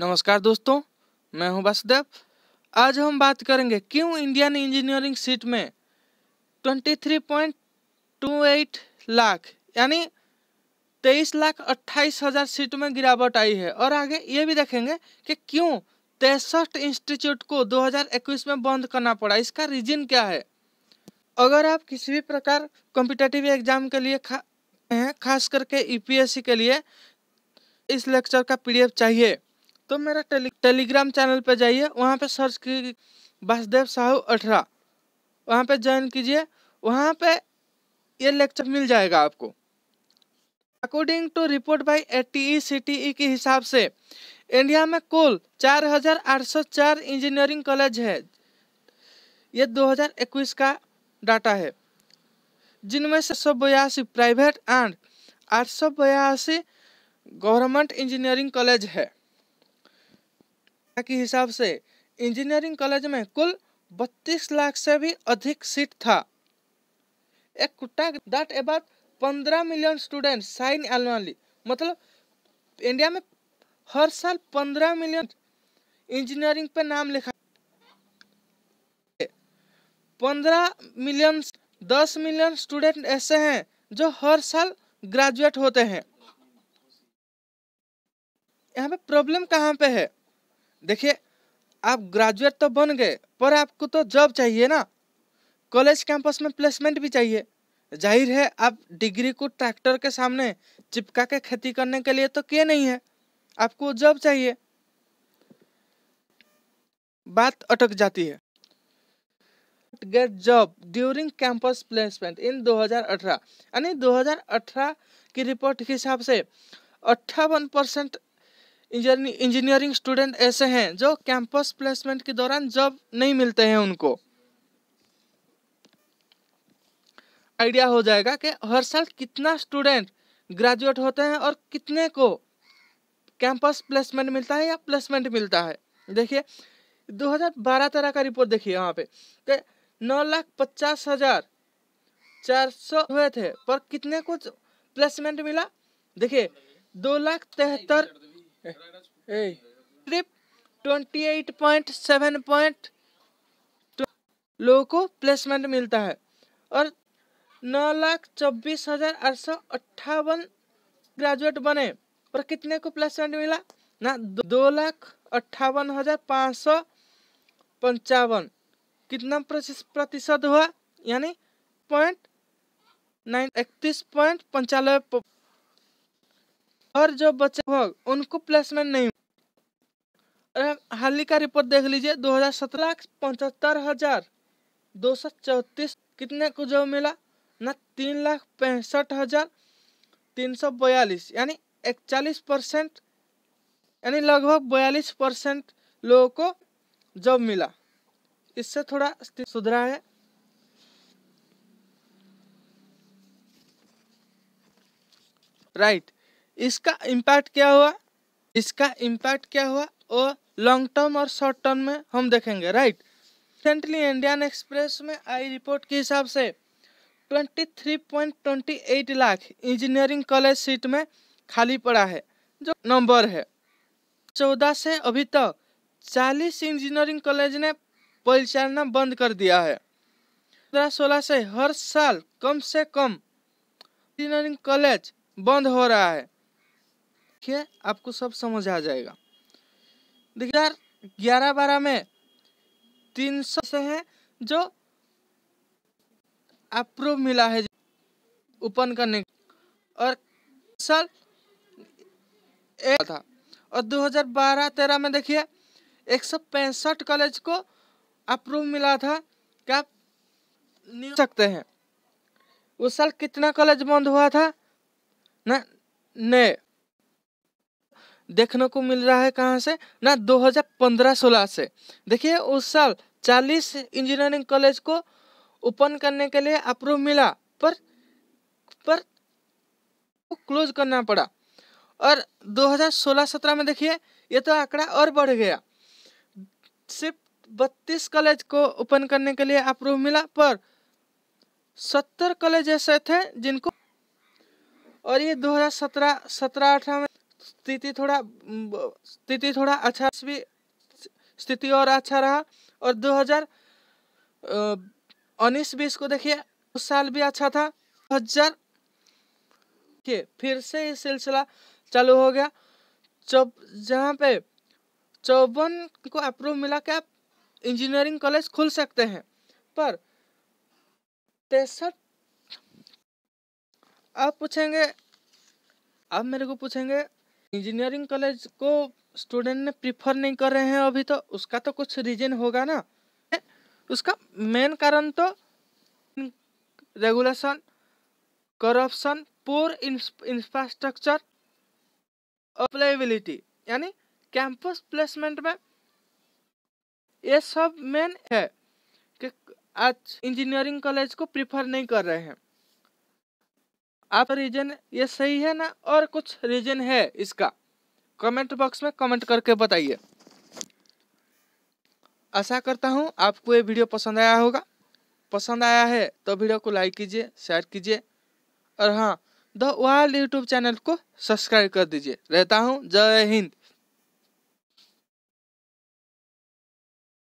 नमस्कार दोस्तों मैं हूं वासुदेव आज हम बात करेंगे क्यों इंडियन इंजीनियरिंग सीट में 23.28 लाख यानी तेईस लाख अट्ठाईस हज़ार सीट में गिरावट आई है और आगे ये भी देखेंगे कि क्यों तेसठ इंस्टीट्यूट को 2021 में बंद करना पड़ा इसका रीजन क्या है अगर आप किसी भी प्रकार कॉम्पिटेटिव एग्जाम के लिए खा हैं खास करके यूपीएससी e के लिए इस लेक्चर का पी चाहिए तो मेरा टेली टेलीग्राम चैनल पर जाइए वहाँ पर सर्च की वासुदेव साहू अठरा वहाँ पे ज्वाइन कीजिए वहाँ पे ये लेक्चर मिल जाएगा आपको according to report by A T e, e के हिसाब से इंडिया में कुल 4,804 इंजीनियरिंग कॉलेज है ये 2021 का डाटा है जिनमें से सौ बयासी प्राइवेट एंड आठ सौ बयासी गवर्नमेंट इंजीनियरिंग कॉलेज है के हिसाब से इंजीनियरिंग कॉलेज में कुल 32 लाख से भी अधिक सीट था एक कुट्टा that about 15 million student sign annually मतलब इंडिया में हर साल 15 मिलियन इंजीनियरिंग पे नाम लिखा पंद्रह मिलियन दस मिलियन स्टूडेंट ऐसे हैं जो हर साल ग्रेजुएट होते हैं यहाँ पे प्रॉब्लम कहाँ पे है देखिए आप ग्रेजुएट तो बन गए पर आपको तो जॉब चाहिए ना कॉलेज कैंपस में प्लेसमेंट भी चाहिए जाहिर है आप डिग्री को ट्रैक्टर के सामने चिपका के खेती करने के लिए तो किए नहीं है आपको जॉब चाहिए बात अटक जाती है get job during campus placement in 2018 यानी 2018 की रिपोर्ट के हिसाब से अट्ठावन परसेंट इंजीनियरिंग स्टूडेंट ऐसे हैं जो कैंपस प्लेसमेंट के दौरान जॉब नहीं मिलते हैं उनको आइडिया हो जाएगा कि हर साल कितना स्टूडेंट ग्रेजुएट होते हैं और कितने को कैंपस प्लेसमेंट मिलता है या प्लेसमेंट मिलता है देखिए 2012 तरह का रिपोर्ट देखिए यहाँ पे कि नौ लाख पचास हजार चार सौ हुए थे पर कितने को प्लेसमेंट मिला देखिए दो लाख तिहत्तर ट्रिप twenty eight point seven point लोगों को प्लेसमेंट मिलता है और नौ लाख चौबीस हजार आठ सौ अट्ठावन ग्रेजुएट बने और कितने को प्लेसमेंट मिला ना दो लाख अट्ठावन हजार पाँच सौ पंचावन कितना प्रतिशत हुआ यानी पॉइंट नाइन इकतीस पॉइंट पंचानवे और जो बच्चे भोग उनको प्लेसमेंट नहीं हाल ही का रिपोर्ट देख लीजिए दो हजार सत्रह लाख पचहत्तर हजार दो सौ चौतीस कितने को जॉब मिला ना तीन लाख पैंसठ हजार तीन सौ बयालीस यानी इकचालीस परसेंट यानी लगभग बयालीस परसेंट लोगों को जॉब मिला इससे थोड़ा सुधरा है राइट इसका इम्पैक्ट क्या हुआ इसका इम्पैक्ट क्या हुआ वो लॉन्ग टर्म और शॉर्ट टर्म में हम देखेंगे राइट रिसेंटली इंडियन एक्सप्रेस में आई रिपोर्ट के हिसाब से 23.28 लाख इंजीनियरिंग कॉलेज सीट में खाली पड़ा है जो नंबर है चौदह से अभी तक चालीस इंजीनियरिंग कॉलेज ने परिचालना बंद कर दिया है पंद्रह सोलह से हर साल कम से कम इंजीनियरिंग कॉलेज बंद हो रहा है ठीक है आपको सब समझ आ जाएगा देखिए यार ग्यारह बारह में तीन सौ से है जो अप्रूव मिला है ओपन करने और साल एक था और 2012-13 में देखिए एक कॉलेज को अप्रूव मिला था क्या नहीं सकते हैं उस साल कितना कॉलेज बंद हुआ था ना नहीं देखने को मिल रहा है कहाँ से ना 2015-16 से देखिए उस साल 40 इंजीनियरिंग कॉलेज को ओपन करने के लिए अप्रूव मिला पर पर क्लोज करना पड़ा और 2016-17 में देखिए ये तो आंकड़ा और बढ़ गया सिर्फ बत्तीस कॉलेज को ओपन करने के लिए अप्रूव मिला पर सत्तर कॉलेज ऐसे थे जिनको और ये 2017 सत्रह अठारह में स्थिति थोड़ा स्थिति थोड़ा अच्छा भी स्थिति और अच्छा रहा और दो हजार उन्नीस बीस को देखिए उस साल भी अच्छा था हजार के फिर से ये सिलसिला चालू हो गया जब जहाँ पे चौवन को अप्रूव मिला कि आप इंजीनियरिंग कॉलेज खुल सकते हैं पर तेसठ आप पूछेंगे आप मेरे को पूछेंगे इंजीनियरिंग कॉलेज को स्टूडेंट ने प्रीफर नहीं कर रहे हैं अभी तो उसका तो कुछ रीजन होगा ना उसका मेन कारण तो regulation corruption poor infrastructure employability यानी कैंपस प्लेसमेंट में ये सब मेन है कि आज इंजीनियरिंग कॉलेज को प्रीफर नहीं कर रहे हैं आप रीजन ये सही है ना और कुछ रीजन है इसका कमेंट बॉक्स में कमेंट करके बताइए आशा करता हूँ आपको ये वीडियो पसंद आया होगा पसंद आया है तो वीडियो को लाइक कीजिए शेयर कीजिए और हाँ द वर्ल्ड यूट्यूब चैनल को सब्सक्राइब कर दीजिए रहता हूँ जय हिंद